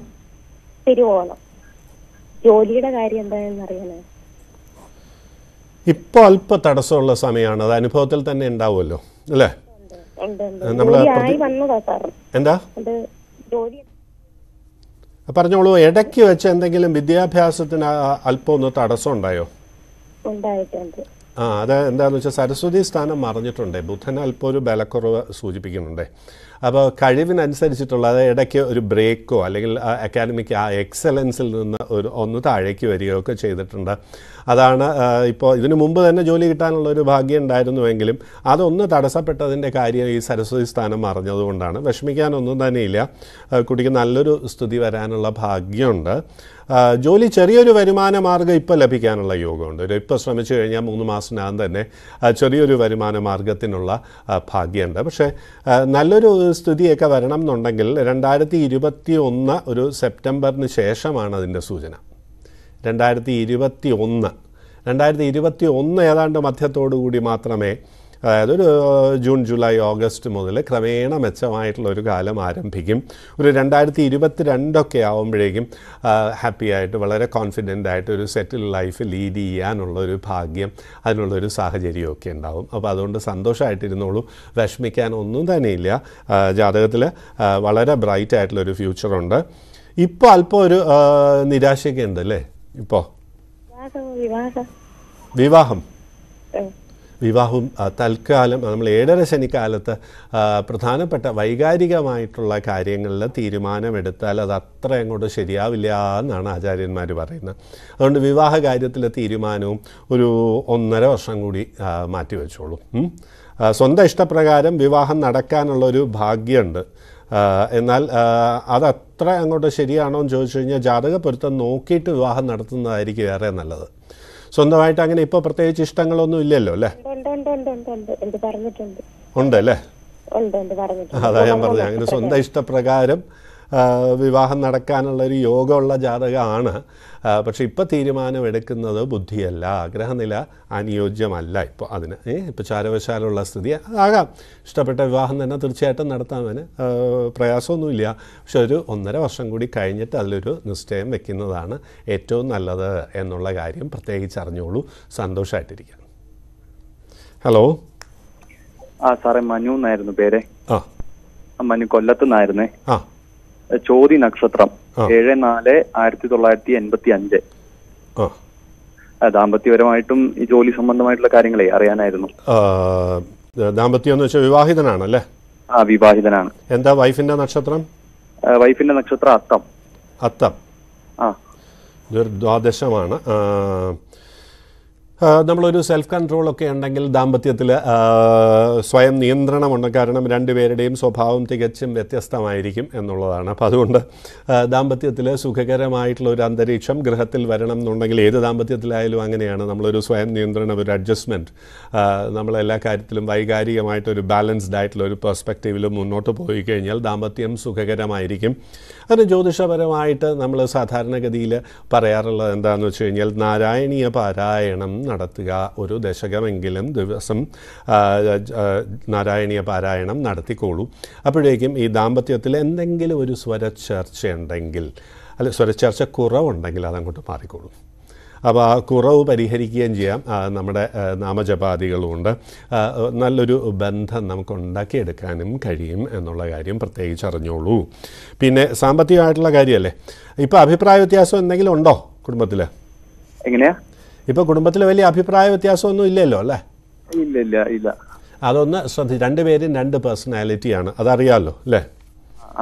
ഇപ്പൊ കാര്യം അല്പ തടസ്സമുള്ള സമയമാണ് അത് അനുഭവത്തിൽ തന്നെ ഉണ്ടാവുമല്ലോ അല്ലേ നമ്മൾ എന്താ ജോലി പറഞ്ഞോളൂ ഇടയ്ക്ക് വെച്ച് എന്തെങ്കിലും വിദ്യാഭ്യാസത്തിന് അല്പം ഒന്ന് തടസ്സം ഉണ്ടായോ ആ അത് എന്താണെന്ന് വെച്ചാൽ സരസ്വതി സ്ഥാനം മറിഞ്ഞിട്ടുണ്ടേ ബുധൻ അല്പം ഒരു ബലക്കുറവ് സൂചിപ്പിക്കുന്നുണ്ടേ അപ്പോൾ കഴിവിനനുസരിച്ചിട്ടുള്ള അതായത് ഇടയ്ക്ക് ഒരു ബ്രേക്കോ അല്ലെങ്കിൽ അക്കാഡമിക് ആ എക്സലൻസിൽ നിന്ന് ഒരു ഒന്ന് താഴേക്ക് വരികയോ ഒക്കെ ചെയ്തിട്ടുണ്ട് അതാണ് ഇപ്പോൾ ഇതിനു മുമ്പ് തന്നെ ജോലി കിട്ടാനുള്ള ഒരു ഭാഗ്യം ഉണ്ടായിരുന്നുവെങ്കിലും അതൊന്ന് തടസ്സപ്പെട്ടതിൻ്റെ കാര്യം ഈ സരസ്വതി സ്ഥാനം അറിഞ്ഞതുകൊണ്ടാണ് വിഷമിക്കാനൊന്നും തന്നെയില്ല കുട്ടിക്ക് നല്ലൊരു സ്തുതി വരാനുള്ള ഭാഗ്യമുണ്ട് ജോലി ചെറിയൊരു വരുമാന മാർഗ്ഗം ഇപ്പോൾ ലഭിക്കാനുള്ള യോഗമുണ്ട് ഒരു ഇപ്പോൾ ശ്രമിച്ചു കഴിഞ്ഞാൽ മൂന്ന് മാസത്തിനകം തന്നെ ചെറിയൊരു വരുമാന മാർഗത്തിനുള്ള ഭാഗ്യമുണ്ട് പക്ഷേ നല്ലൊരു സ്തുതിയൊക്കെ വരണം എന്നുണ്ടെങ്കിൽ രണ്ടായിരത്തി ഇരുപത്തി ഒന്ന് ഒരു സെപ്റ്റംബറിന് ശേഷമാണ് അതിൻ്റെ സൂചന രണ്ടായിരത്തി ഇരുപത്തി ഒന്ന് രണ്ടായിരത്തി ഇരുപത്തി ഒന്ന് ഏതാണ്ട് മധ്യത്തോടു കൂടി മാത്രമേ അതായത് ഒരു ജൂൺ ജൂലൈ ഓഗസ്റ്റ് മുതൽ ക്രമേണ മെച്ചമായിട്ടുള്ള ഒരു കാലം ആരംഭിക്കും ഒരു രണ്ടായിരത്തി ഇരുപത്തി രണ്ടൊക്കെ ആകുമ്പോഴേക്കും ഹാപ്പി ആയിട്ട് വളരെ കോൺഫിഡൻ്റ് ആയിട്ട് ഒരു സെറ്റിൽ ലൈഫ് ലീഡ് ചെയ്യാനുള്ളൊരു ഭാഗ്യം അതിനുള്ളൊരു സാഹചര്യമൊക്കെ ഉണ്ടാവും അപ്പോൾ അതുകൊണ്ട് സന്തോഷമായിട്ടിരുന്നോളൂ തന്നെ ഇല്ല ജാതകത്തിൽ വളരെ ബ്രൈറ്റ് ആയിട്ടുള്ളൊരു ഫ്യൂച്ചറുണ്ട് ഇപ്പോൾ അല്പം ഒരു നിരാശയൊക്കെ ഉണ്ട് ഇപ്പോൾ വിവാഹം വിവാഹവും തൽക്കാലം നമ്മൾ ഏഴര ശനിക്കാലത്ത് പ്രധാനപ്പെട്ട വൈകാരികമായിട്ടുള്ള കാര്യങ്ങളിൽ തീരുമാനമെടുത്താൽ അത് അത്ര അങ്ങോട്ട് ശരിയാവില്ല എന്നാണ് ആചാര്യന്മാർ പറയുന്നത് അതുകൊണ്ട് വിവാഹ കാര്യത്തിലെ തീരുമാനവും ഒരു ഒന്നര വർഷം കൂടി മാറ്റിവെച്ചോളൂ സ്വന്തം ഇഷ്ടപ്രകാരം വിവാഹം നടക്കാനുള്ള ഒരു ഭാഗ്യമുണ്ട് എന്നാൽ അത് അത്ര അങ്ങോട്ട് ശരിയാണോ എന്ന് ചോദിച്ചു കഴിഞ്ഞാൽ ജാതക പൊരുത്തം നോക്കിയിട്ട് വിവാഹം നടത്തുന്നതായിരിക്കും ഏറെ നല്ലത് സ്വന്തമായിട്ട് അങ്ങനെ ഇപ്പൊ പ്രത്യേകിച്ച് ഇഷ്ടങ്ങളൊന്നും ഇല്ലല്ലോ അല്ലേ ഉണ്ട് അല്ലേ അതാ ഞാൻ പറഞ്ഞു അങ്ങനെ സ്വന്തം ഇഷ്ടപ്രകാരം വിവാഹം നടക്കാനുള്ള ഒരു യോഗമുള്ള ജാതകമാണ് പക്ഷേ ഇപ്പോൾ തീരുമാനമെടുക്കുന്നത് ബുദ്ധിയല്ല ആഗ്രഹനില അനുയോജ്യമല്ല ഇപ്പോൾ അതിന് ഇപ്പോൾ ചാരവശാലുള്ള സ്ഥിതി ആകാം ഇഷ്ടപ്പെട്ട വിവാഹം തന്നെ തീർച്ചയായിട്ടും നടത്താമെന്ന് പ്രയാസമൊന്നുമില്ല പക്ഷെ ഒരു ഒന്നര വർഷം കൂടി കഴിഞ്ഞിട്ട് അതിലൊരു നിശ്ചയം വെക്കുന്നതാണ് ഏറ്റവും നല്ലത് എന്നുള്ള കാര്യം പ്രത്യേകിച്ച് അറിഞ്ഞോളൂ സന്തോഷമായിട്ടിരിക്കുക ഹലോ ആ സാറേ മനു എന്നായിരുന്നു പേര് ആ മനു കൊല്ലത്തുനിന്നായിരുന്നേ ആ ചോതി നക്ഷത്രം ഏഴ് നാല് ആയിരത്തി തൊള്ളായിരത്തി എൺപത്തി അഞ്ച് ദാമ്പത്യപരമായിട്ടും ഈ ജോലി സംബന്ധമായിട്ടുള്ള കാര്യങ്ങളെ അറിയാനായിരുന്നു ദാമ്പത്യം എന്ന് വെച്ചാൽ വിവാഹിതനാണല്ലേ ആ വിവാഹിതനാണ് എന്താ വൈഫിന്റെ നക്ഷത്രം വൈഫിന്റെ നക്ഷത്രം അത്തം അത്തം ആ ഇതൊരു ദ്വാദശമാണ് നമ്മളൊരു സെൽഫ് കൺട്രോൾ ഒക്കെ ഉണ്ടെങ്കിൽ ദാമ്പത്യത്തിൽ സ്വയം നിയന്ത്രണമുണ്ട് കാരണം രണ്ടുപേരുടെയും സ്വഭാവം തികച്ചും വ്യത്യസ്തമായിരിക്കും എന്നുള്ളതാണ് അപ്പോൾ അതുകൊണ്ട് ദാമ്പത്യത്തിൽ സുഖകരമായിട്ടുള്ള ഒരു അന്തരീക്ഷം ഗൃഹത്തിൽ വരണം എന്നുണ്ടെങ്കിൽ ഏത് ദാമ്പത്യത്തിലായാലും അങ്ങനെയാണ് നമ്മളൊരു സ്വയം നിയന്ത്രണം ഒരു അഡ്ജസ്റ്റ്മെൻറ്റ് നമ്മളെല്ലാ കാര്യത്തിലും വൈകാരികമായിട്ടൊരു ബാലൻസ്ഡ് ആയിട്ടുള്ള ഒരു പെർസ്പെക്റ്റീവിൽ മുന്നോട്ട് പോയി കഴിഞ്ഞാൽ ദാമ്പത്യം സുഖകരമായിരിക്കും അതിന് ജ്യോതിഷപരമായിട്ട് നമ്മൾ സാധാരണഗതിയിൽ പറയാറുള്ളത് എന്താണെന്ന് വെച്ച് കഴിഞ്ഞാൽ നാരായണീയ പാരായണം നടത്തുക ഒരു ദശകമെങ്കിലും ദിവസം നാരായണീയ പാരായണം നടത്തിക്കോളൂ അപ്പോഴേക്കും ഈ ദാമ്പത്യത്തിൽ എന്തെങ്കിലും ഒരു സ്വരച്ചർച്ചയുണ്ടെങ്കിൽ അല്ലെ സ്വരച്ചർച്ച കുറവുണ്ടെങ്കിൽ അതങ്ങോട്ട് മാറിക്കോളും അപ്പോൾ ആ കുറവ് പരിഹരിക്കുകയും ചെയ്യാം നമ്മുടെ നാമജപാദികളുമുണ്ട് നല്ലൊരു ബന്ധം നമുക്ക് ഉണ്ടാക്കിയെടുക്കാനും കഴിയും എന്നുള്ള കാര്യം പ്രത്യേകിച്ച് അറിഞ്ഞോളൂ പിന്നെ സാമ്പത്തികമായിട്ടുള്ള കാര്യമല്ലേ ഇപ്പോൾ അഭിപ്രായ വ്യത്യാസം എന്തെങ്കിലും ഉണ്ടോ കുടുംബത്തിൽ എങ്ങനെയാ ഇപ്പൊ കുടുംബത്തിൽ വലിയ അഭിപ്രായ വ്യത്യാസമൊന്നും ഇല്ലല്ലോ അല്ലേ ഇല്ല ഇല്ല ഇല്ല അതൊന്ന് ശ്രദ്ധിച്ചു രണ്ടുപേരും രണ്ട് പേഴ്സണാലിറ്റിയാണ് അതറിയാമല്ലോ അല്ലേ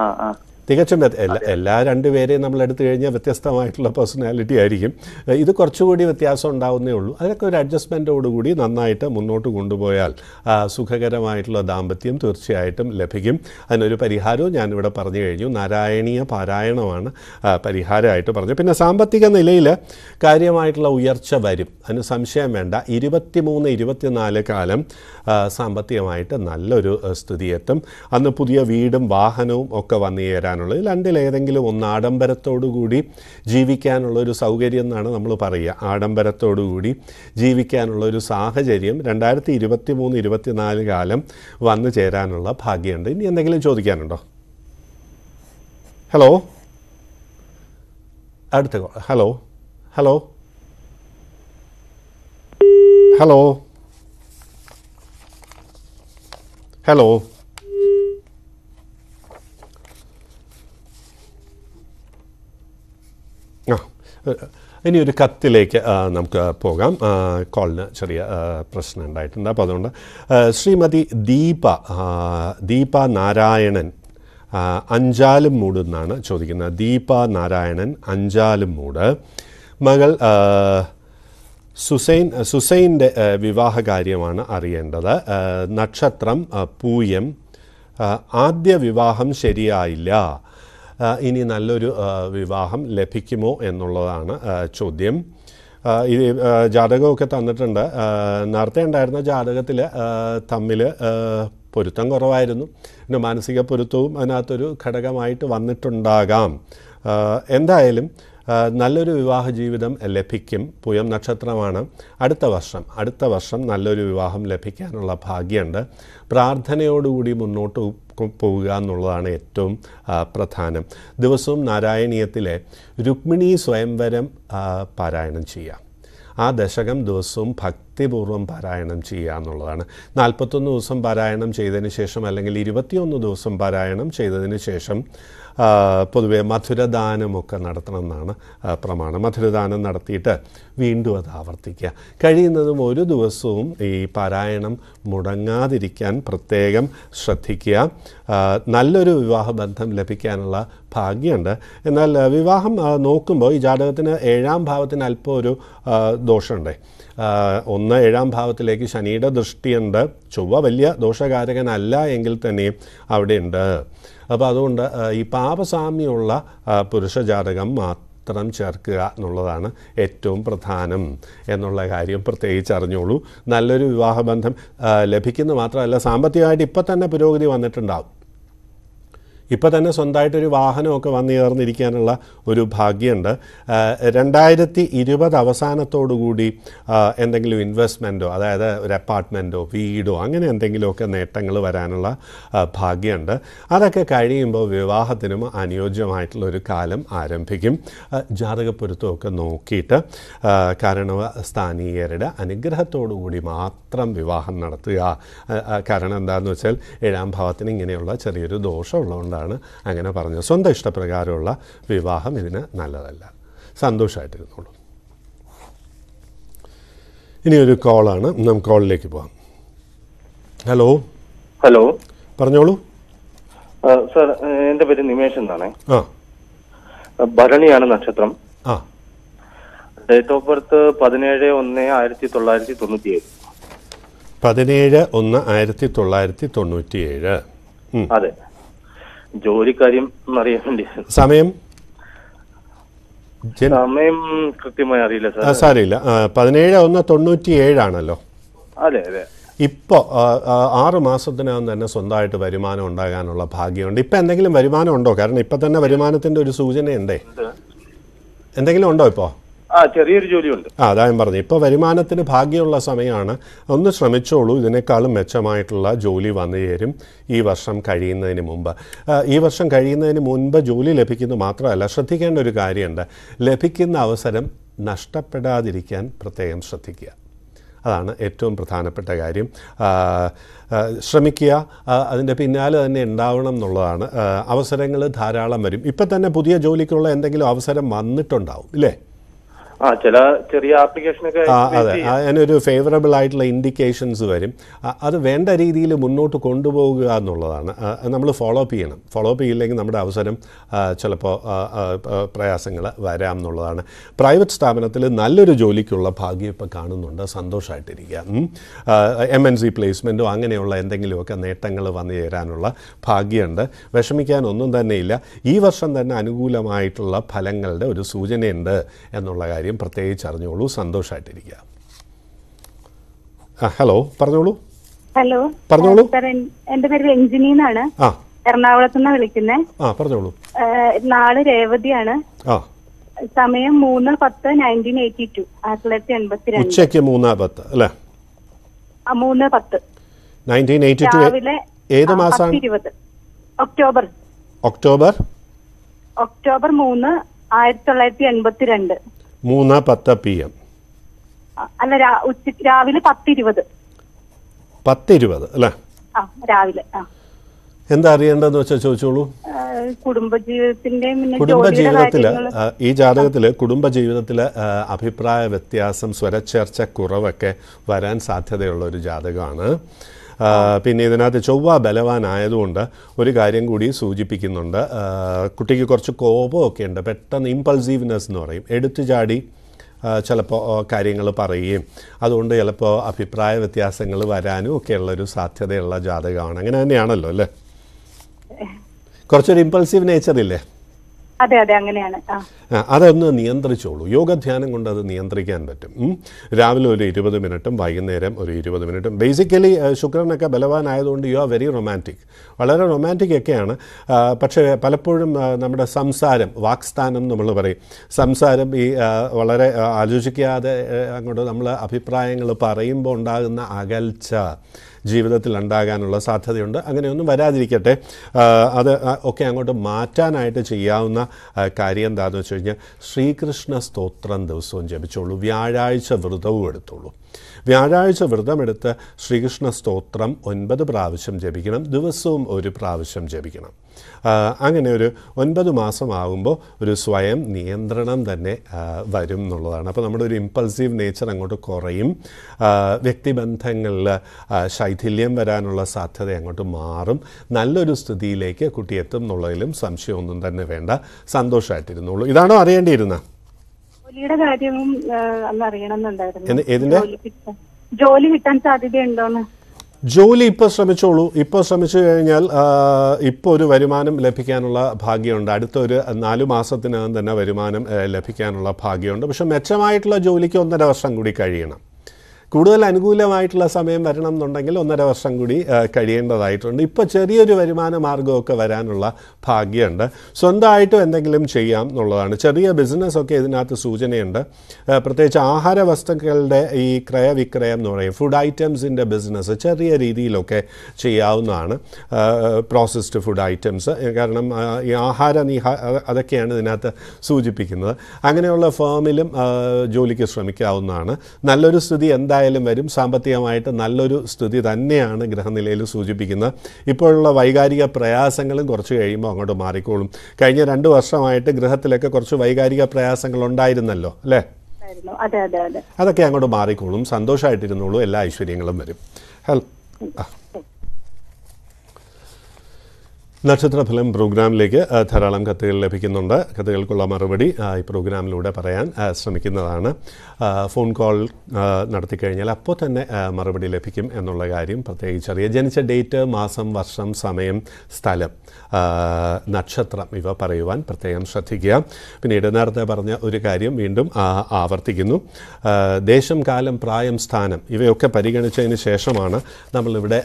ആ ആ തികച്ചും എല്ലാ എല്ലാ രണ്ടുപേരെയും നമ്മൾ എടുത്തു കഴിഞ്ഞാൽ വ്യത്യസ്തമായിട്ടുള്ള പേഴ്സണാലിറ്റി ആയിരിക്കും ഇത് കുറച്ചുകൂടി വ്യത്യാസം ഉണ്ടാവുന്നേ ഉള്ളൂ അതിനൊക്കെ ഒരു അഡ്ജസ്റ്റ്മെൻറ്റോടുകൂടി നന്നായിട്ട് മുന്നോട്ട് കൊണ്ടുപോയാൽ സുഖകരമായിട്ടുള്ള ദാമ്പത്യം തീർച്ചയായിട്ടും ലഭിക്കും അതിനൊരു പരിഹാരവും ഞാനിവിടെ പറഞ്ഞു കഴിഞ്ഞു നാരായണീയ പാരായണമാണ് പരിഹാരമായിട്ട് പറഞ്ഞു പിന്നെ സാമ്പത്തിക നിലയിൽ കാര്യമായിട്ടുള്ള ഉയർച്ച വരും അതിന് സംശയം വേണ്ട ഇരുപത്തിമൂന്ന് ഇരുപത്തിനാല് കാലം സാമ്പത്തികമായിട്ട് നല്ലൊരു എത്തും അന്ന് പുതിയ വീടും വാഹനവും ഒക്കെ വന്നു ചേരാനുണ്ട് ജീവിക്കാനുള്ളത് രണ്ടിൽ ഏതെങ്കിലും ഒന്ന് ആഡംബരത്തോടുകൂടി ജീവിക്കാനുള്ള ഒരു സൗകര്യം എന്നാണ് നമ്മൾ പറയുക ആഡംബരത്തോടുകൂടി ജീവിക്കാനുള്ള ഒരു സാഹചര്യം രണ്ടായിരത്തി ഇരുപത്തി മൂന്ന് ഇരുപത്തിനാല് കാലം വന്നു ചേരാനുള്ള ഭാഗ്യമുണ്ട് ഇനി എന്തെങ്കിലും ചോദിക്കാനുണ്ടോ ഹലോ അടുത്ത ഹലോ ഹലോ ഹലോ ഹലോ ആ ഇനി ഒരു കത്തിലേക്ക് നമുക്ക് പോകാം കോളിന് ചെറിയ പ്രശ്നം ഉണ്ടായിട്ടുണ്ട് അപ്പോൾ അതുകൊണ്ട് ശ്രീമതി ദീപ ദീപ നാരായണൻ അഞ്ചാലും മൂട് എന്നാണ് ചോദിക്കുന്നത് ദീപ നാരായണൻ അഞ്ചാലും മൂട് മകൾ സുസൈൻ സുസൈൻ്റെ വിവാഹ കാര്യമാണ് അറിയേണ്ടത് നക്ഷത്രം പൂയം ആദ്യ വിവാഹം ശരിയായില്ല ഇനി നല്ലൊരു വിവാഹം ലഭിക്കുമോ എന്നുള്ളതാണ് ചോദ്യം ഈ ജാതകമൊക്കെ തന്നിട്ടുണ്ട് നേരത്തെ ഉണ്ടായിരുന്ന ജാതകത്തിൽ തമ്മിൽ പൊരുത്തം കുറവായിരുന്നു പിന്നെ മാനസിക പൊരുത്തവും അതിനകത്തൊരു ഘടകമായിട്ട് വന്നിട്ടുണ്ടാകാം എന്തായാലും നല്ലൊരു വിവാഹ ജീവിതം ലഭിക്കും പുയം നക്ഷത്രമാണ് അടുത്ത വർഷം അടുത്ത വർഷം നല്ലൊരു വിവാഹം ലഭിക്കാനുള്ള ഭാഗ്യമുണ്ട് പ്രാർത്ഥനയോടുകൂടി മുന്നോട്ട് പോവുക എന്നുള്ളതാണ് ഏറ്റവും പ്രധാനം ദിവസവും നാരായണീയത്തിലെ രുക്മിണി സ്വയംവരം പാരായണം ചെയ്യുക ആ ദശകം ദിവസവും ഭക്തിപൂർവ്വം പാരായണം ചെയ്യുക എന്നുള്ളതാണ് നാൽപ്പത്തൊന്ന് ദിവസം പാരായണം ചെയ്തതിന് ശേഷം അല്ലെങ്കിൽ ഇരുപത്തിയൊന്ന് ദിവസം പാരായണം ചെയ്തതിന് ശേഷം പൊതുവെ മധുരദാനമൊക്കെ നടത്തണം എന്നാണ് പ്രമാണം മധുരദാനം നടത്തിയിട്ട് വീണ്ടും അത് ആവർത്തിക്കുക കഴിയുന്നതും ഒരു ദിവസവും ഈ പാരായണം മുടങ്ങാതിരിക്കാൻ പ്രത്യേകം ശ്രദ്ധിക്കുക നല്ലൊരു വിവാഹബന്ധം ലഭിക്കാനുള്ള ഭാഗ്യമുണ്ട് എന്നാൽ വിവാഹം നോക്കുമ്പോൾ ഈ ജാതകത്തിന് ഏഴാം ഭാവത്തിന് അല്പം ഒരു ദോഷമുണ്ടേ ഒന്ന് ഏഴാം ഭാവത്തിലേക്ക് ശനിയുടെ ദൃഷ്ടിയുണ്ട് ചൊവ്വ വലിയ ദോഷകാരകനല്ല എങ്കിൽ തന്നെയും അവിടെയുണ്ട് അപ്പോൾ അതുകൊണ്ട് ഈ പാപസാമ്യമുള്ള പുരുഷജാതകം മാത്രം മാത്രം ചേർക്കുക എന്നുള്ളതാണ് ഏറ്റവും പ്രധാനം എന്നുള്ള കാര്യം പ്രത്യേകിച്ച് അറിഞ്ഞോളൂ നല്ലൊരു വിവാഹബന്ധം ലഭിക്കുന്ന മാത്രമല്ല സാമ്പത്തികമായിട്ട് ഇപ്പം തന്നെ പുരോഗതി വന്നിട്ടുണ്ടാവും ഇപ്പോൾ തന്നെ സ്വന്തമായിട്ടൊരു വാഹനമൊക്കെ വന്നു ചേർന്നിരിക്കാനുള്ള ഒരു ഭാഗ്യമുണ്ട് രണ്ടായിരത്തി ഇരുപത് അവസാനത്തോടുകൂടി എന്തെങ്കിലും ഇൻവെസ്റ്റ്മെൻറ്റോ അതായത് ഒരു അപ്പാർട്ട്മെൻറ്റോ വീടോ അങ്ങനെ എന്തെങ്കിലുമൊക്കെ നേട്ടങ്ങൾ വരാനുള്ള ഭാഗ്യമുണ്ട് അതൊക്കെ കഴിയുമ്പോൾ വിവാഹത്തിനും അനുയോജ്യമായിട്ടുള്ളൊരു ഒരു കാലം ആരംഭിക്കും ജാതകപ്പൊരുത്തമൊക്കെ നോക്കിയിട്ട് കാരണവ സ്ഥാനീയരുടെ അനുഗ്രഹത്തോടുകൂടി മാത്രം വിവാഹം നടത്തുക കാരണം എന്താണെന്ന് വെച്ചാൽ ഏഴാം ഭാവത്തിന് ഇങ്ങനെയുള്ള ചെറിയൊരു ദോഷമുള്ളതുകൊണ്ടാണ് അതുകൊണ്ടാണ് അങ്ങനെ പറഞ്ഞത് സ്വന്തം ഇഷ്ടപ്രകാരമുള്ള വിവാഹം ഇതിന് നല്ലതല്ല സന്തോഷമായിട്ടിരുന്നുള്ളൂ ഇനി ഒരു കോളാണ് നമുക്ക് കോളിലേക്ക് പോവാം ഹലോ ഹലോ പറഞ്ഞോളൂ സാർ എന്റെ പേര് നിമേഷ് എന്നാണ് ഭരണിയാണ് നക്ഷത്രം ഡേറ്റ് ഓഫ് ബർത്ത് പതിനേഴ് ഒന്ന് ആയിരത്തി തൊള്ളായിരത്തി തൊണ്ണൂറ്റിയേഴ് പതിനേഴ് ഒന്ന് ആയിരത്തി തൊള്ളായിരത്തി തൊണ്ണൂറ്റിയേഴ് അതെ ജോലിക്കാര്യം അറിയാൻ വേണ്ടി സമയം സമയം കൃത്യമായി അറിയില്ല സാർ സാരമില്ല പതിനേഴ് ഒന്ന് തൊണ്ണൂറ്റി ഏഴാണല്ലോ അതെ അതെ ഇപ്പോൾ ആറ് മാസത്തിനകം തന്നെ സ്വന്തമായിട്ട് വരുമാനം ഉണ്ടാകാനുള്ള ഭാഗ്യമുണ്ട് ഇപ്പം എന്തെങ്കിലും വരുമാനം ഉണ്ടോ കാരണം ഇപ്പം തന്നെ വരുമാനത്തിൻ്റെ ഒരു സൂചനയുണ്ടേ എന്തെങ്കിലും ഉണ്ടോ ഇപ്പോൾ ആ ചെറിയൊരു ജോലിയുണ്ട് ആ ഞാൻ പറഞ്ഞു ഇപ്പൊ വരുമാനത്തിന് ഭാഗ്യമുള്ള സമയമാണ് ഒന്ന് ശ്രമിച്ചോളൂ ഇതിനേക്കാളും മെച്ചമായിട്ടുള്ള ജോലി വന്നു ചേരും ഈ വർഷം കഴിയുന്നതിന് മുമ്പ് ഈ വർഷം കഴിയുന്നതിന് മുൻപ് ജോലി ലഭിക്കുന്നത് മാത്രമല്ല ശ്രദ്ധിക്കേണ്ട ഒരു കാര്യമുണ്ട് ലഭിക്കുന്ന അവസരം നഷ്ടപ്പെടാതിരിക്കാൻ പ്രത്യേകം ശ്രദ്ധിക്കുക അതാണ് ഏറ്റവും പ്രധാനപ്പെട്ട കാര്യം ശ്രമിക്കുക അതിൻ്റെ പിന്നാലെ തന്നെ ഉണ്ടാവണം എന്നുള്ളതാണ് അവസരങ്ങൾ ധാരാളം വരും ഇപ്പം തന്നെ പുതിയ ജോലിക്കുള്ള എന്തെങ്കിലും അവസരം വന്നിട്ടുണ്ടാവും ഇല്ലേ ചെറിയ അതെ അതിനൊരു ഫേവറബിൾ ആയിട്ടുള്ള ഇൻഡിക്കേഷൻസ് വരും അത് വേണ്ട രീതിയിൽ മുന്നോട്ട് കൊണ്ടുപോകുക എന്നുള്ളതാണ് നമ്മൾ ഫോളോ അപ്പ് ചെയ്യണം ഫോളോ അപ്പ് ചെയ്യില്ലെങ്കിൽ നമ്മുടെ അവസരം ചിലപ്പോൾ പ്രയാസങ്ങൾ വരാം എന്നുള്ളതാണ് പ്രൈവറ്റ് സ്ഥാപനത്തിൽ നല്ലൊരു ജോലിക്കുള്ള ഭാഗ്യം ഇപ്പോൾ കാണുന്നുണ്ട് സന്തോഷമായിട്ടിരിക്കുക എം എൻ സി പ്ലേസ്മെൻറ്റോ അങ്ങനെയുള്ള എന്തെങ്കിലുമൊക്കെ നേട്ടങ്ങൾ വന്നു ചേരാനുള്ള ഭാഗ്യമുണ്ട് വിഷമിക്കാനൊന്നും തന്നെയില്ല ഈ വർഷം തന്നെ അനുകൂലമായിട്ടുള്ള ഫലങ്ങളുടെ ഒരു സൂചനയുണ്ട് എന്നുള്ള കാര്യം കാര്യം പ്രത്യേകിച്ച് അറിഞ്ഞോളൂ സന്തോഷമായിട്ടിരിക്കുക ഹലോ പറഞ്ഞോളൂ ഹലോ പറഞ്ഞോളൂ എന്റെ പേര് രഞ്ജിനി എന്നാണ് എറണാകുളത്ത് നിന്ന് വിളിക്കുന്നത് ആ പറഞ്ഞോളൂ നാളെ രേവതിയാണ് ആ സമയം മൂന്ന് പത്ത് നയൻറ്റീൻ എയ്റ്റി ടു ആയിരത്തി തൊള്ളായിരത്തി എൺപത്തിരണ്ട് ഉച്ചയ്ക്ക് മൂന്ന് പത്ത് അല്ലെ മൂന്ന് പത്ത് നയൻറ്റീൻ എയ്റ്റി ടു ഏത് മാസം ഇരുപത് ഒക്ടോബർ ഒക്ടോബർ ഒക്ടോബർ മൂന്ന് ആയിരത്തി തൊള്ളായിരത്തി എൺപത്തിരണ്ട് മൂന്ന് പത്ത് പി എം അല്ല ഉച്ചയ്ക്ക് രാവിലെ പത്തിരുപത് പത്തിരുപത് അല്ലേ രാവിലെ എന്താ അറിയേണ്ടതെന്ന് വെച്ചാൽ ചോദിച്ചോളൂ കുടുംബജീവിതത്തിന്റെ കുടുംബജീവിതത്തിൽ ഈ ജാതകത്തിൽ കുടുംബജീവിതത്തിൽ അഭിപ്രായ വ്യത്യാസം സ്വരച്ചേർച്ച കുറവൊക്കെ വരാൻ സാധ്യതയുള്ള ഒരു ജാതകമാണ് പിന്നെ ഇതിനകത്ത് ചൊവ്വ ബലവാനായതുകൊണ്ട് ഒരു കാര്യം കൂടി സൂചിപ്പിക്കുന്നുണ്ട് കുട്ടിക്ക് കുറച്ച് കോപമൊക്കെ ഉണ്ട് പെട്ടെന്ന് ഇമ്പൾസീവ്നെസ് എന്ന് പറയും എടുത്തു ചാടി ചിലപ്പോൾ കാര്യങ്ങൾ പറയുകയും അതുകൊണ്ട് ചിലപ്പോൾ അഭിപ്രായ വ്യത്യാസങ്ങൾ വരാനും ഒക്കെയുള്ളൊരു സാധ്യതയുള്ള ജാതകമാണ് അങ്ങനെ തന്നെയാണല്ലോ അല്ലേ കുറച്ചൊരു ഇമ്പൾസീവ് നേച്ചർ ഇല്ലേ അതെ അതെ അങ്ങനെയാണ് അതൊന്ന് നിയന്ത്രിച്ചോളൂ ധ്യാനം കൊണ്ട് അത് നിയന്ത്രിക്കാൻ പറ്റും രാവിലെ ഒരു ഇരുപത് മിനിറ്റും വൈകുന്നേരം ഒരു ഇരുപത് മിനിറ്റും ബേസിക്കലി ശുക്രനൊക്കെ ബലവാനായതുകൊണ്ട് യു ആർ വെരി റൊമാൻറ്റിക് വളരെ റൊമാൻറ്റിക് ഒക്കെയാണ് പക്ഷേ പലപ്പോഴും നമ്മുടെ സംസാരം വാക്സ്ഥാനം നമ്മൾ പറയും സംസാരം ഈ വളരെ ആലോചിക്കാതെ അങ്ങോട്ട് നമ്മൾ അഭിപ്രായങ്ങൾ പറയുമ്പോൾ ഉണ്ടാകുന്ന അകൽച്ച ജീവിതത്തിൽ ഉണ്ടാകാനുള്ള സാധ്യതയുണ്ട് അങ്ങനെയൊന്നും വരാതിരിക്കട്ടെ അത് ഒക്കെ അങ്ങോട്ട് മാറ്റാനായിട്ട് ചെയ്യാവുന്ന കാര്യം എന്താണെന്ന് വെച്ച് കഴിഞ്ഞാൽ ശ്രീകൃഷ്ണ സ്തോത്രം ദിവസവും ജപിച്ചോളൂ വ്യാഴാഴ്ച വ്രതവും എടുത്തോളൂ വ്യാഴാഴ്ച വ്രതമെടുത്ത് ശ്രീകൃഷ്ണ സ്തോത്രം ഒൻപത് പ്രാവശ്യം ജപിക്കണം ദിവസവും ഒരു പ്രാവശ്യം ജപിക്കണം അങ്ങനെ ഒരു ഒൻപത് മാസമാകുമ്പോൾ ഒരു സ്വയം നിയന്ത്രണം തന്നെ വരും എന്നുള്ളതാണ് അപ്പോൾ നമ്മുടെ ഒരു ഇമ്പൾസീവ് നേച്ചർ അങ്ങോട്ട് കുറയും വ്യക്തിബന്ധങ്ങളിൽ ശൈഥില്യം വരാനുള്ള സാധ്യത അങ്ങോട്ട് മാറും നല്ലൊരു സ്ഥിതിയിലേക്ക് കുട്ടി എത്തും എന്നുള്ളതിലും സംശയമൊന്നും തന്നെ വേണ്ട സന്തോഷമായിട്ടിരുന്നുള്ളൂ ഇതാണോ അറിയേണ്ടിയിരുന്നത് ജോലിയുടെ കാര്യവും അറിയണമെന്നുണ്ടായിരുന്നു ജോലി കിട്ടാൻ സാധ്യതയുണ്ടോന്ന് ജോലി ഇപ്പോൾ ശ്രമിച്ചോളൂ ഇപ്പോൾ ശ്രമിച്ചു കഴിഞ്ഞാൽ ഇപ്പോൾ ഒരു വരുമാനം ലഭിക്കാനുള്ള ഭാഗ്യമുണ്ട് അടുത്ത ഒരു നാലു മാസത്തിനകം തന്നെ വരുമാനം ലഭിക്കാനുള്ള ഭാഗ്യമുണ്ട് പക്ഷെ മെച്ചമായിട്ടുള്ള ജോലിക്ക് ഒന്നര വർഷം കൂടി കഴിയണം കൂടുതൽ അനുകൂലമായിട്ടുള്ള സമയം വരണം എന്നുണ്ടെങ്കിൽ ഒന്നര വർഷം കൂടി കഴിയേണ്ടതായിട്ടുണ്ട് ഇപ്പോൾ ചെറിയൊരു വരുമാന മാർഗമൊക്കെ വരാനുള്ള ഭാഗ്യമുണ്ട് സ്വന്തമായിട്ടും എന്തെങ്കിലും ചെയ്യാം എന്നുള്ളതാണ് ചെറിയ ബിസിനസ്സൊക്കെ ഇതിനകത്ത് സൂചനയുണ്ട് പ്രത്യേകിച്ച് ആഹാര വസ്തുക്കളുടെ ഈ ക്രയവിക്രയം എന്ന് പറയും ഫുഡ് ഐറ്റംസിൻ്റെ ബിസിനസ് ചെറിയ രീതിയിലൊക്കെ ചെയ്യാവുന്നതാണ് പ്രോസസ്ഡ് ഫുഡ് ഐറ്റംസ് കാരണം ഈ ആഹാര നീഹ അതൊക്കെയാണ് ഇതിനകത്ത് സൂചിപ്പിക്കുന്നത് അങ്ങനെയുള്ള ഫേമിലും ജോലിക്ക് ശ്രമിക്കാവുന്നതാണ് നല്ലൊരു സ്ഥിതി എന്തായാലും എന്തായാലും വരും സാമ്പത്തികമായിട്ട് നല്ലൊരു സ്ഥിതി തന്നെയാണ് ഗ്രഹനിലയിൽ സൂചിപ്പിക്കുന്നത് ഇപ്പോഴുള്ള വൈകാരിക പ്രയാസങ്ങളും കുറച്ച് കഴിയുമ്പോൾ അങ്ങോട്ട് മാറിക്കോളും കഴിഞ്ഞ രണ്ട് വർഷമായിട്ട് ഗ്രഹത്തിലൊക്കെ കുറച്ച് വൈകാരിക പ്രയാസങ്ങൾ ഉണ്ടായിരുന്നല്ലോ അല്ലേ അതൊക്കെ അങ്ങോട്ട് മാറിക്കോളും സന്തോഷമായിട്ടിരുന്നോളൂ എല്ലാ ഐശ്വര്യങ്ങളും വരും ഹലോ നക്ഷത്രഫലം പ്രോഗ്രാമിലേക്ക് ധാരാളം കത്തുകൾ ലഭിക്കുന്നുണ്ട് കത്തുകൾക്കുള്ള മറുപടി ഈ പ്രോഗ്രാമിലൂടെ പറയാൻ ശ്രമിക്കുന്നതാണ് ഫോൺ കോൾ നടത്തിക്കഴിഞ്ഞാൽ അപ്പോൾ തന്നെ മറുപടി ലഭിക്കും എന്നുള്ള കാര്യം പ്രത്യേകിച്ച് ജനിച്ച ഡേറ്റ് മാസം വർഷം സമയം സ്ഥലം നക്ഷത്രം ഇവ പറയുവാൻ പ്രത്യേകം ശ്രദ്ധിക്കുക പിന്നീട് നേരത്തെ പറഞ്ഞ ഒരു കാര്യം വീണ്ടും ആവർത്തിക്കുന്നു ദേശം കാലം പ്രായം സ്ഥാനം ഇവയൊക്കെ പരിഗണിച്ചതിന് ശേഷമാണ് നമ്മളിവിടെ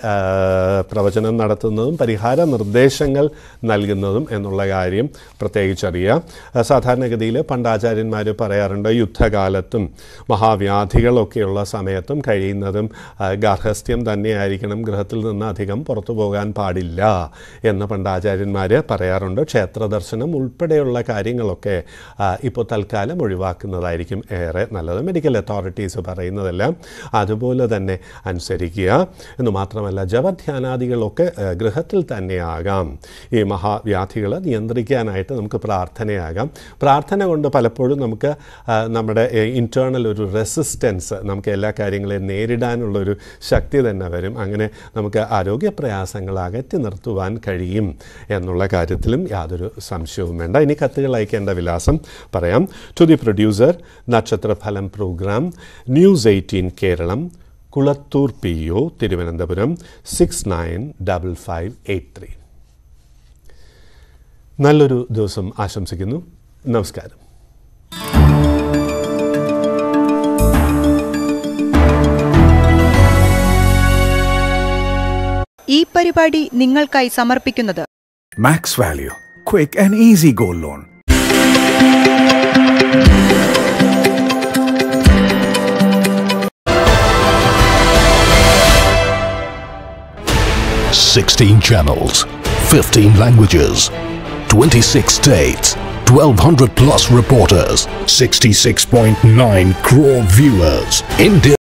പ്രവചനം നടത്തുന്നതും പരിഹാര നിർദ്ദേശം ഉപദേശങ്ങൾ നൽകുന്നതും എന്നുള്ള കാര്യം പ്രത്യേകിച്ചറിയുക സാധാരണഗതിയിൽ പണ്ടാചാര്യന്മാർ പറയാറുണ്ട് യുദ്ധകാലത്തും മഹാവ്യാധികളൊക്കെയുള്ള സമയത്തും കഴിയുന്നതും ഗാർഹസ്ഥ്യം തന്നെയായിരിക്കണം ഗൃഹത്തിൽ നിന്ന് അധികം പുറത്തു പോകാൻ പാടില്ല എന്ന് പണ്ടാചാര്യന്മാർ പറയാറുണ്ട് ക്ഷേത്ര ദർശനം ഉൾപ്പെടെയുള്ള കാര്യങ്ങളൊക്കെ ഇപ്പോൾ തൽക്കാലം ഒഴിവാക്കുന്നതായിരിക്കും ഏറെ നല്ലത് മെഡിക്കൽ അതോറിറ്റീസ് പറയുന്നതെല്ലാം അതുപോലെ തന്നെ അനുസരിക്കുക എന്ന് മാത്രമല്ല ജപധ്യാനാദികളൊക്കെ ഗൃഹത്തിൽ തന്നെയാകാം ഈ മഹാവ്യാധികൾ നിയന്ത്രിക്കാനായിട്ട് നമുക്ക് പ്രാർത്ഥനയാകാം പ്രാർത്ഥന കൊണ്ട് പലപ്പോഴും നമുക്ക് നമ്മുടെ ഇൻറ്റേർണൽ ഒരു റെസിസ്റ്റൻസ് നമുക്ക് എല്ലാ കാര്യങ്ങളെയും നേരിടാനുള്ള ഒരു ശക്തി തന്നെ വരും അങ്ങനെ നമുക്ക് ആരോഗ്യ പ്രയാസങ്ങൾ അകറ്റി നിർത്തുവാൻ കഴിയും എന്നുള്ള കാര്യത്തിലും യാതൊരു സംശയവും വേണ്ട ഇനി കത്തുകൾ അയക്കേണ്ട വിലാസം പറയാം ടു ദി പ്രൊഡ്യൂസർ നക്ഷത്രഫലം programme news eighteen Keralam Kulathoor P O Thiruvananthapuram six nine double five eight three നല്ലൊരു ദിവസം ആശംസിക്കുന്നു നമസ്കാരം ഈ പരിപാടി നിങ്ങൾക്കായി സമർപ്പിക്കുന്നത് max value quick and easy gold loan sixteen channels fifteen languages 26 states, 1200 plus reporters, 66.9 crore viewers, India.